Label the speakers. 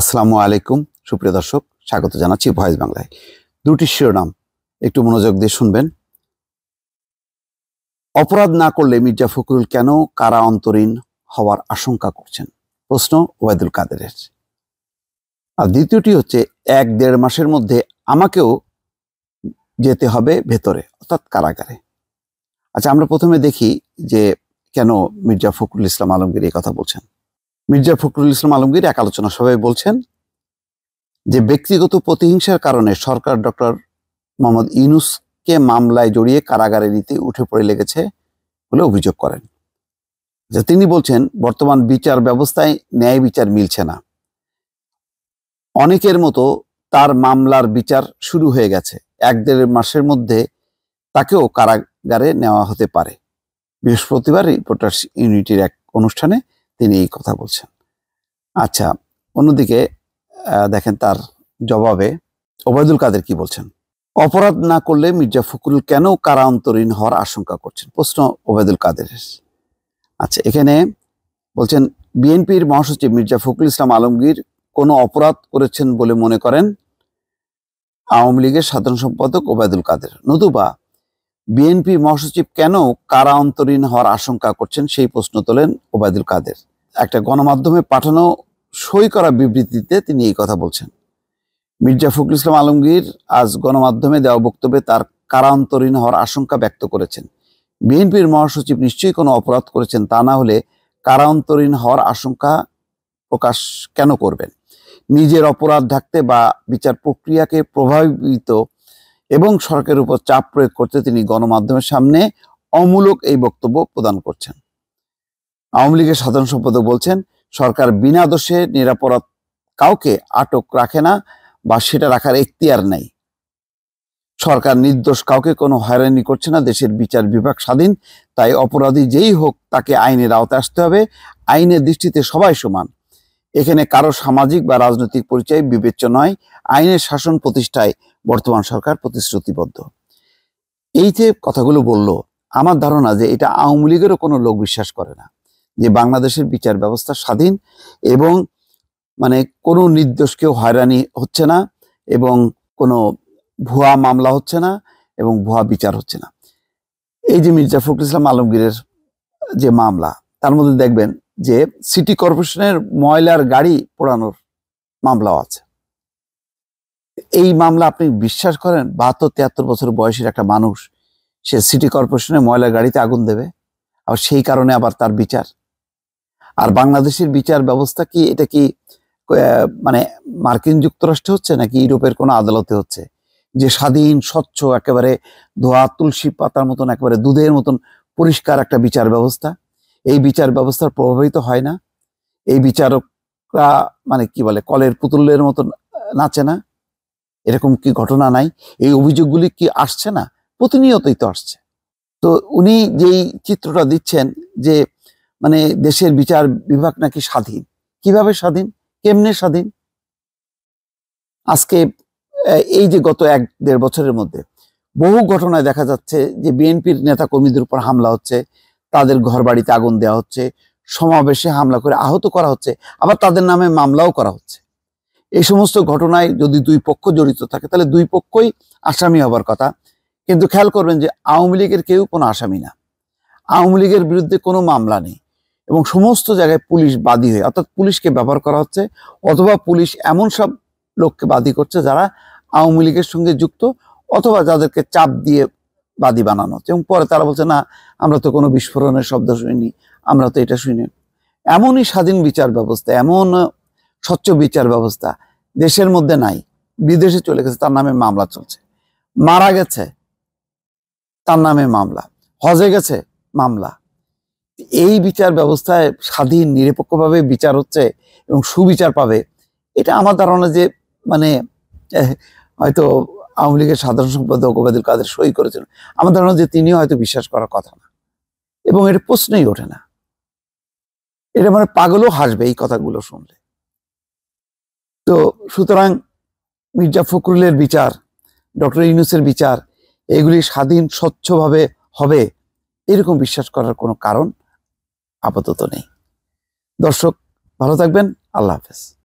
Speaker 1: আসসালামু আলাইকুম সুপ্রিয় দর্শক স্বাগত জানাচ্ছি ভয়েস বাংলায় দুটি শিরোনাম একটু মনোযোগ দিয়ে শুনবেন অপরাধ না করলে মির্জা ফখরুল কেন কারা অন্তরীণ হওয়ার আশঙ্কা করছেন প্রশ্ন ওয়াইদুল কাদেরের আর দ্বিতীয়টি হচ্ছে এক দেড় মাসের মধ্যে আমাকেও যেতে হবে ভেতরে অর্থাৎ কারাগারে আচ্ছা আমরা প্রথমে দেখি যে কেন মির্জা ফখরুল ইসলাম আলমগীর এই কথা বলছেন মির্জা ফখরুল ইসলাম আলমগীর এক আলোচনা সভায় বলছেন যে ব্যক্তিগত প্রতিহিংসার কারণে সরকার ডক্টর মোহাম্মদ ইউনুসকে মামলায় জড়িয়ে কারাগারে নিতে উঠে পড়ে লেগেছে বলে অভিযোগ করেন যে তিনি বলছেন বর্তমান বিচার ব্যবস্থায় ন্যায় বিচার মিলছে না অনেকের মতো তার মামলার বিচার শুরু হয়ে গেছে এক দেড় মাসের মধ্যে তাকেও কারাগারে নেওয়া হতে পারে বৃহস্পতিবার রিপোর্টার্স ইউনিটির এক অনুষ্ঠানে তিনি এই কথা বলছেন আচ্ছা অন্যদিকে দেখেন তার জবাবে ওবায়দুল কাদের কি বলছেন অপরাধ না করলে মির্জা ফখরুল কেন কারান্তরীণ হওয়ার আশঙ্কা করছেন প্রশ্ন ওবায়দুল কাদের আচ্ছা এখানে বলছেন বিএনপির মহাসচিব মির্জা ফখরুল ইসলাম আলমগীর কোনো অপরাধ করেছেন বলে মনে করেন আওয়ামী লীগের সাধারণ সম্পাদক ওবায়দুল কাদের নতুবা বিএনপি মহাসচিব কেন কারা অন্তরীণ হওয়ার আশঙ্কা করছেন সেই প্রশ্ন তোলেন ওবায়দুল কাদের একটা গণমাধ্যমে পাঠানো সই করা বিবৃতিতে তিনি এই কথা বলছেন মির্জা ফখরুল ইসলাম আলমগীর আজ গণমাধ্যমে দেওয়া বক্তব্যে তার কারা অন্তরীণ হওয়ার আশঙ্কা ব্যক্ত করেছেন বিএনপির মহাসচিব নিশ্চয়ই কোনো অপরাধ করেছেন তা না হলে কারা অন্তরীণ হওয়ার আশঙ্কা প্রকাশ কেন করবেন নিজের অপরাধ ঢাকতে বা বিচার প্রক্রিয়াকে প্রভাবিত এবং সরকারের উপর চাপ প্রয়োগ করতে তিনি গণমাধ্যমের সামনে অমূলক এই বক্তব্য প্রদান করছেন আওয়ামী লীগের সাধারণ সম্পাদক বলছেন সরকার বিনা দোষে নিরাপরাধ কাউকে আটক রাখে না বা সেটা রাখার এখতিয়ার নাই সরকার নির্দোষ কাউকে কোনো হয়রানি করছে না দেশের বিচার বিভাগ স্বাধীন তাই অপরাধী যেই হোক তাকে আইনের আওতায় আসতে হবে আইনের দৃষ্টিতে সবাই সমান এখানে কারো সামাজিক বা রাজনৈতিক পরিচয় বিবেচ্য নয় আইনের শাসন প্রতিষ্ঠায় বর্তমান সরকার প্রতিশ্রুতিবদ্ধ এই যে কথাগুলো বলল আমার ধারণা যে এটা আওয়ামী লীগেরও কোনো লোক বিশ্বাস করে না যে বাংলাদেশের বিচার ব্যবস্থা স্বাধীন এবং মানে কোনো নির্দোষকেও হয়রানি হচ্ছে না এবং কোনো ভুয়া মামলা হচ্ছে না এবং ভুয়া বিচার হচ্ছে না এই যে মির্জা ফখরুল ইসলাম আলমগীরের যে মামলা তার মধ্যে দেখবেন যে সিটি কর্পোরেশনের ময়লার গাড়ি পোড়ানোর মামলাও আছে এই মামলা আপনি বিশ্বাস করেন বাহাত্তর তিয়াত্তর বছর বয়সের একটা মানুষ সে সিটি কর্পোরেশনের ময়লার গাড়িতে আগুন দেবে আর সেই কারণে আবার তার বিচার আর বাংলাদেশের বিচার ব্যবস্থা কি এটা কি মানে মার্কিন যুক্তরাষ্ট্রে হচ্ছে নাকি ইউরোপের কোনো আদালতে হচ্ছে যে স্বাধীন স্বচ্ছ একেবারে ধোয়া তুলসী পাতার মতন একেবারে দুধের মতন পরিষ্কার একটা বিচার ব্যবস্থা এই বিচার ব্যবস্থার প্রভাবিত হয় না এই বিচারকরা মানে কি বলে কলের পুতুলের মতো নাচে না এরকম কি ঘটনা নাই এই অভিযোগগুলি কি আসছে না প্রতিনিয়তই তো আসছে তো উনি যেই চিত্রটা দিচ্ছেন যে মানে দেশের বিচার বিভাগ নাকি স্বাধীন কিভাবে স্বাধীন কেমনে স্বাধীন আজকে এই যে গত এক দেড় বছরের মধ্যে বহু ঘটনায় দেখা যাচ্ছে যে বিএনপির নেতা কর্মীদের উপর হামলা হচ্ছে তাদের ঘর বাড়িতে আগুন দেওয়া হচ্ছে সমাবেশে হামলা করে আহত করা হচ্ছে আবার তাদের নামে মামলাও করা হচ্ছে এই সমস্ত ঘটনায় যদি দুই পক্ষ জড়িত থাকে তাহলে দুই পক্ষই আসামি হবার কথা কিন্তু খেয়াল করবেন যে আওয়ামী লীগের কেউ কোনো আসামি না আওয়ামী লীগের বিরুদ্ধে কোনো মামলা নেই এবং সমস্ত জায়গায় পুলিশ বাদী হয়ে অর্থাৎ পুলিশকে ব্যবহার করা হচ্ছে অথবা পুলিশ এমন সব লোককে বাদী করছে যারা আওয়ামী লীগের সঙ্গে যুক্ত অথবা যাদেরকে চাপ দিয়ে বাদী বানানো হচ্ছে এবং পরে তারা বলছে না আমরা তো কোনো বিস্ফোরণের শব্দ শুনিনি আমরা তো এটা শুনি এমনই স্বাধীন বিচার ব্যবস্থা এমন স্বচ্ছ বিচার ব্যবস্থা দেশের মধ্যে নাই বিদেশে চলে গেছে তার নামে মামলা চলছে মারা গেছে তার নামে মামলা হজে গেছে মামলা এই বিচার ব্যবস্থায় স্বাধীন নিরপেক্ষভাবে বিচার হচ্ছে এবং সুবিচার পাবে এটা আমার ধারণা যে মানে হয়তো আওয়ামী লীগের সাধারণ সম্পাদক ওবায়দুল কাদের সই করেছিলেন আমার ধারণা যে তিনিও হয়তো বিশ্বাস করার কথা না এবং এটা প্রশ্নই ওঠে না এটা মানে পাগলও হাসবে এই কথাগুলো শুনলে তো সুতরাং মির্জা ফখরুলের বিচার ডক্টর ইউনুসের বিচার এগুলি স্বাধীন স্বচ্ছভাবে হবে এরকম বিশ্বাস করার কোনো কারণ আপাতত নেই দর্শক ভালো থাকবেন আল্লাহ হাফেজ